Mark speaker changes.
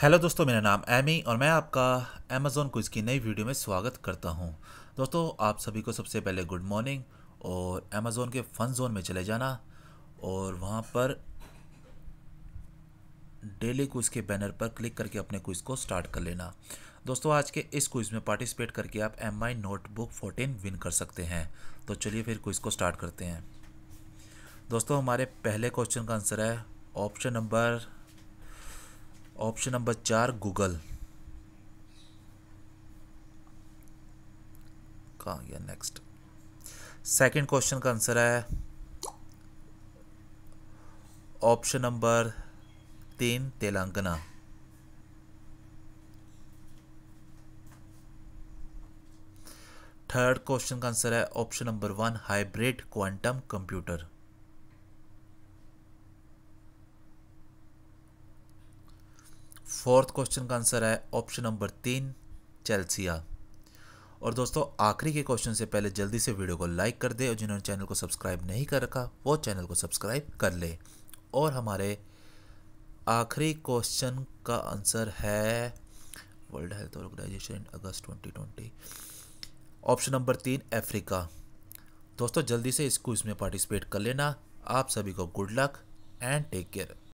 Speaker 1: hello दोस्तों मेरा नाम एमी और मैं आपका अमेज़ोन कुछ की नई वीडियो में स्वागत करता हूं दोस्तों आप सभी को सबसे पहले गुड मॉर्निंग और अमेज़ोन के फन जोन में चले जाना और वहां पर डेली कुछ के बैनर पर क्लिक करके अपने कुछ को स्टार्ट कर लेना दोस्तों आज के इस क्विज़ में पार्टिसिपेट करके आप M I notebook fourteen win कर सकते हैं तो चलिए फिर क्विज़ को स्टार्ट करते हैं दोस्तों हमारे पहले क्वेश्चन का आंसर है ऑप्शन नंबर ऑप्शन नंबर चार गूगल कहा गया नेक्स्ट सेकंड क्वेश्चन का आंसर है ऑप्शन नंबर तीन तेलंगाना थर्ड क्वेश्चन का आंसर है option number one hybrid quantum computer fourth question का आंसर है ऑप्शन नंबर तीन चेल्सिया और दोस्तों आखिरी के क्वेश्चन से पहले जल्दी से वीडियो को लाइक कर दे और जिन्होंने चैनल को सब्सक्राइब नहीं कर रखा वो चैनल को सब्सक्राइब कर ले और हमारे आखिरी क्वेश्चन का आंसर है वर्ल्ड हेल्थ ऑर्गेनाइजेशन अगस्त 2020 ऑप्शन नंबर तीन अफ्रीका दोस्तों जल्दी से इस क्विज में पार्टिसिपेट कर लेना आप सभी को good luck and take care